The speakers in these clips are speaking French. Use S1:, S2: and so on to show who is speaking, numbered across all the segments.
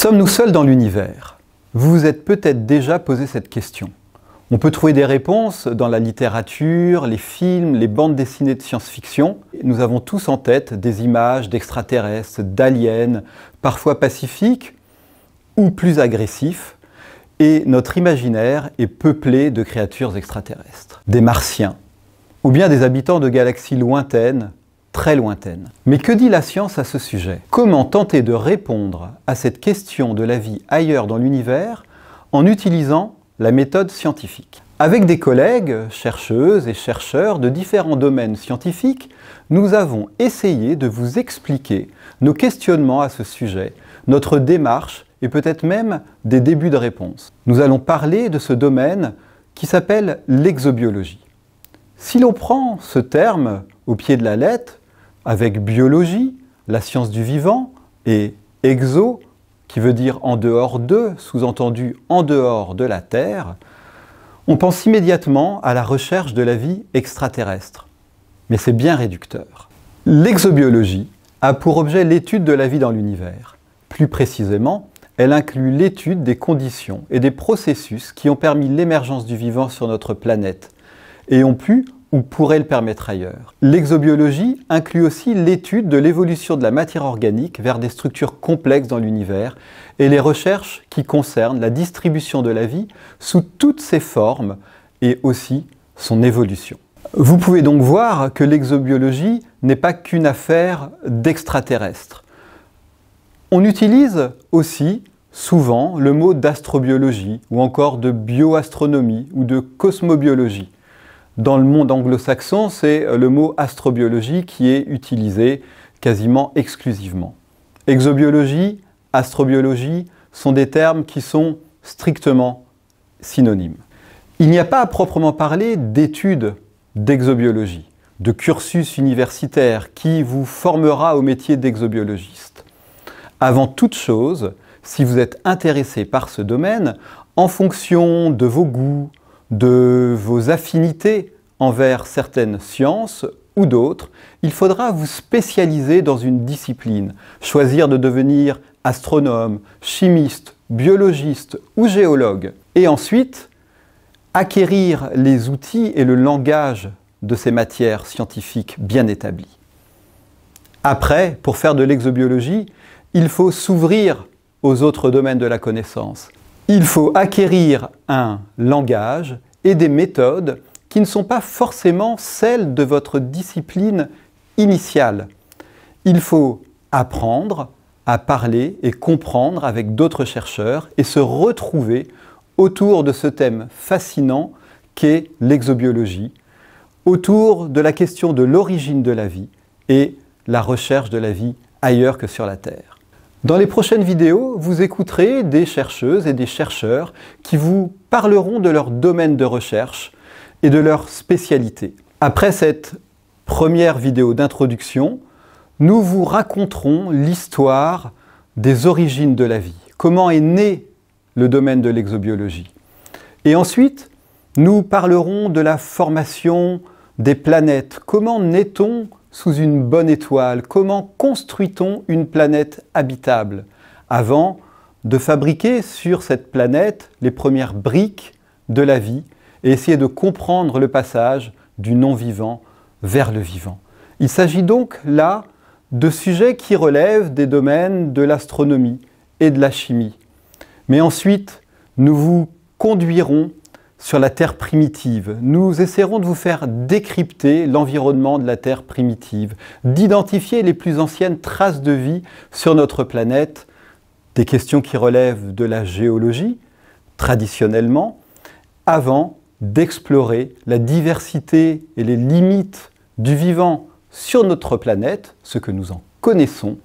S1: Sommes-nous seuls dans l'univers Vous vous êtes peut-être déjà posé cette question. On peut trouver des réponses dans la littérature, les films, les bandes dessinées de science-fiction. Nous avons tous en tête des images d'extraterrestres, d'aliens, parfois pacifiques ou plus agressifs, et notre imaginaire est peuplé de créatures extraterrestres, des martiens, ou bien des habitants de galaxies lointaines très lointaine. Mais que dit la science à ce sujet Comment tenter de répondre à cette question de la vie ailleurs dans l'univers en utilisant la méthode scientifique Avec des collègues, chercheuses et chercheurs de différents domaines scientifiques, nous avons essayé de vous expliquer nos questionnements à ce sujet, notre démarche et peut-être même des débuts de réponse. Nous allons parler de ce domaine qui s'appelle l'exobiologie. Si l'on prend ce terme au pied de la lettre, avec biologie, la science du vivant, et exo, qui veut dire en dehors de, sous-entendu en dehors de la Terre, on pense immédiatement à la recherche de la vie extraterrestre. Mais c'est bien réducteur. L'exobiologie a pour objet l'étude de la vie dans l'univers. Plus précisément, elle inclut l'étude des conditions et des processus qui ont permis l'émergence du vivant sur notre planète et ont pu, ou pourrait le permettre ailleurs. L'exobiologie inclut aussi l'étude de l'évolution de la matière organique vers des structures complexes dans l'univers et les recherches qui concernent la distribution de la vie sous toutes ses formes et aussi son évolution. Vous pouvez donc voir que l'exobiologie n'est pas qu'une affaire d'extraterrestres. On utilise aussi souvent le mot d'astrobiologie ou encore de bioastronomie ou de cosmobiologie. Dans le monde anglo-saxon, c'est euh, le mot astrobiologie qui est utilisé quasiment exclusivement. Exobiologie, astrobiologie sont des termes qui sont strictement synonymes. Il n'y a pas à proprement parler d'études d'exobiologie, de cursus universitaire qui vous formera au métier d'exobiologiste. Avant toute chose, si vous êtes intéressé par ce domaine, en fonction de vos goûts, de vos affinités envers certaines sciences ou d'autres, il faudra vous spécialiser dans une discipline, choisir de devenir astronome, chimiste, biologiste ou géologue, et ensuite acquérir les outils et le langage de ces matières scientifiques bien établies. Après, pour faire de l'exobiologie, il faut s'ouvrir aux autres domaines de la connaissance. Il faut acquérir un langage et des méthodes qui ne sont pas forcément celles de votre discipline initiale. Il faut apprendre à parler et comprendre avec d'autres chercheurs et se retrouver autour de ce thème fascinant qu'est l'exobiologie, autour de la question de l'origine de la vie et la recherche de la vie ailleurs que sur la Terre. Dans les prochaines vidéos, vous écouterez des chercheuses et des chercheurs qui vous parleront de leur domaine de recherche, et de leur spécialité. Après cette première vidéo d'introduction, nous vous raconterons l'histoire des origines de la vie, comment est né le domaine de l'exobiologie. Et ensuite, nous parlerons de la formation des planètes, comment naît-on sous une bonne étoile, comment construit-on une planète habitable, avant de fabriquer sur cette planète les premières briques de la vie et essayer de comprendre le passage du non-vivant vers le vivant. Il s'agit donc là de sujets qui relèvent des domaines de l'astronomie et de la chimie. Mais ensuite, nous vous conduirons sur la Terre primitive. Nous essaierons de vous faire décrypter l'environnement de la Terre primitive, d'identifier les plus anciennes traces de vie sur notre planète, des questions qui relèvent de la géologie, traditionnellement, avant d'explorer la diversité et les limites du vivant sur notre planète, ce que nous en connaissons,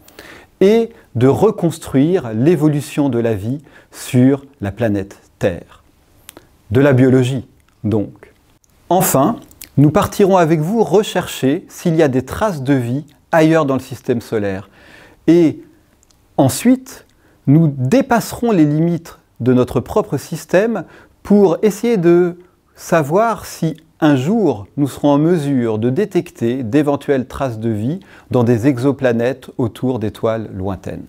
S1: et de reconstruire l'évolution de la vie sur la planète Terre. De la biologie, donc. Enfin, nous partirons avec vous rechercher s'il y a des traces de vie ailleurs dans le système solaire. Et ensuite, nous dépasserons les limites de notre propre système pour essayer de Savoir si un jour nous serons en mesure de détecter d'éventuelles traces de vie dans des exoplanètes autour d'étoiles lointaines.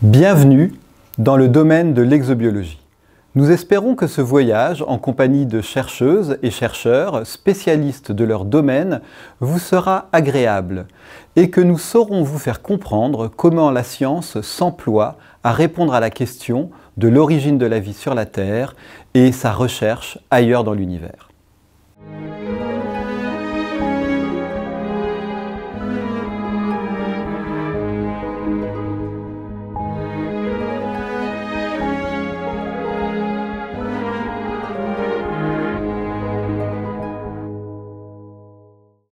S1: Bienvenue dans le domaine de l'exobiologie. Nous espérons que ce voyage, en compagnie de chercheuses et chercheurs spécialistes de leur domaine, vous sera agréable et que nous saurons vous faire comprendre comment la science s'emploie à répondre à la question de l'origine de la vie sur la Terre et sa recherche ailleurs dans l'univers.